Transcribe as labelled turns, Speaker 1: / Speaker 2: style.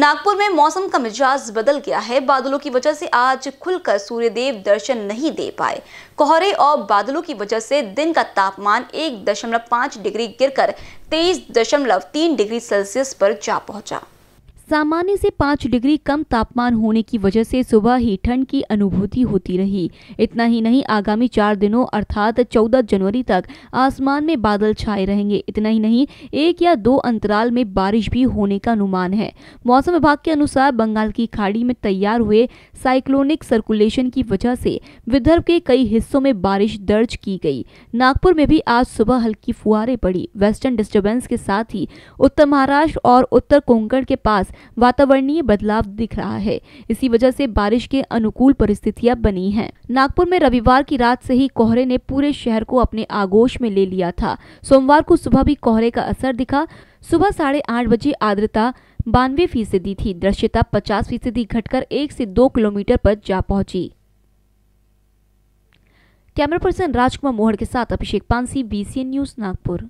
Speaker 1: नागपुर में मौसम का मिजाज बदल गया है बादलों की वजह से आज खुलकर सूर्यदेव दर्शन नहीं दे पाए कोहरे और बादलों की वजह से दिन का तापमान एक दशमलव पांच डिग्री गिरकर तेईस दशमलव तीन डिग्री सेल्सियस पर जा पहुंचा सामान्य से पाँच डिग्री कम तापमान होने की वजह से सुबह ही ठंड की अनुभूति होती रही इतना ही नहीं आगामी चार दिनों अर्थात चौदह जनवरी तक आसमान में बादल छाए रहेंगे इतना ही नहीं एक या दो अंतराल में बारिश भी होने का अनुमान है मौसम विभाग के अनुसार बंगाल की खाड़ी में तैयार हुए साइक्लोनिक सर्कुलेशन की वजह से विदर्भ के कई हिस्सों में बारिश दर्ज की गई नागपुर में भी आज सुबह हल्की फुहारें पड़ी वेस्टर्न डिस्टर्बेंस के साथ ही उत्तर महाराष्ट्र और उत्तर कोंकण के पास वातावरणीय बदलाव दिख रहा है इसी वजह से बारिश के अनुकूल परिस्थितियां बनी हैं नागपुर में रविवार की रात से ही कोहरे ने पूरे शहर को अपने आगोश में ले लिया था सोमवार को सुबह भी कोहरे का असर दिखा सुबह साढ़े आठ बजे आर्द्रता बानवे फीसदी थी दृश्यता पचास फीसदी घटकर एक से दो किलोमीटर पर जा पहुंची कैमरा पर्सन राजकुमार मोहर के साथ अभिषेक पांसी बीसीएन न्यूज नागपुर